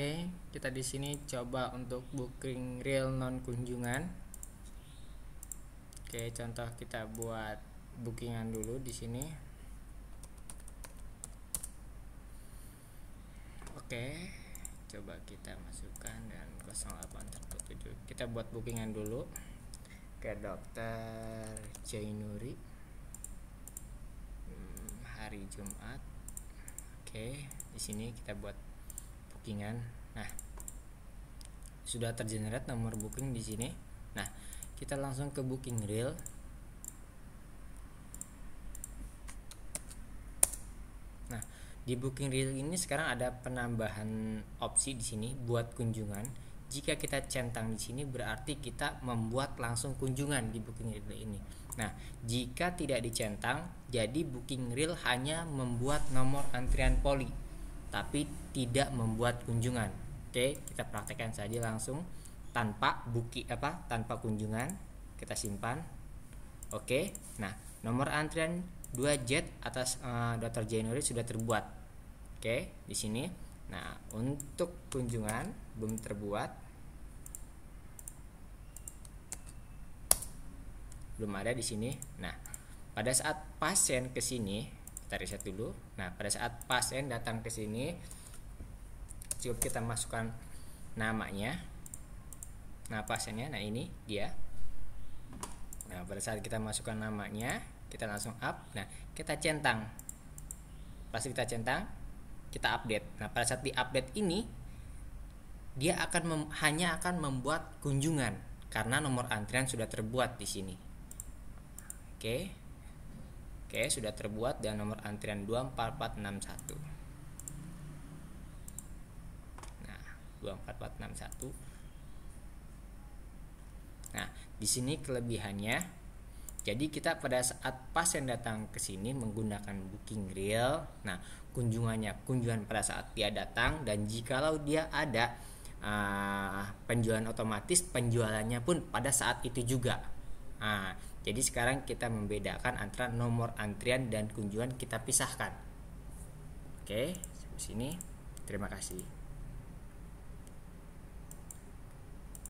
Oke, kita di sini coba untuk booking real non kunjungan. Oke, contoh kita buat bookingan dulu di sini. Oke, coba kita masukkan dan 0817. Kita buat bookingan dulu ke dokter Jainuri hmm, hari Jumat. Oke, di sini kita buat bookingan nah sudah tergenerate nomor booking di sini nah kita langsung ke booking real nah di booking real ini sekarang ada penambahan opsi di sini buat kunjungan jika kita centang di sini berarti kita membuat langsung kunjungan di booking real ini Nah, jika tidak dicentang, jadi booking real hanya membuat nomor antrian poli tapi tidak membuat kunjungan oke kita praktekkan saja langsung tanpa buki apa tanpa kunjungan kita simpan oke nah nomor antrian 2 jet atas uh, eh, daftar Januari sudah terbuat oke di sini nah untuk kunjungan belum terbuat belum ada di sini. Nah, pada saat pasien ke sini kita reset dulu nah pada saat pasien datang ke sini cukup kita masukkan namanya nah pasiennya nah ini dia nah pada saat kita masukkan namanya kita langsung up nah kita centang pasti kita centang kita update nah pada saat di update ini dia akan hanya akan membuat kunjungan karena nomor antrian sudah terbuat di sini oke okay. Oke, sudah terbuat dan nomor antrian 24461. Nah, 24461. Nah, di sini kelebihannya jadi kita pada saat pasien datang ke sini menggunakan booking real. Nah, kunjungannya kunjungan pada saat dia datang dan jikalau dia ada uh, penjualan otomatis penjualannya pun pada saat itu juga. Nah, jadi sekarang kita membedakan antara nomor antrian dan kunjungan kita pisahkan. Oke, sini. Terima kasih.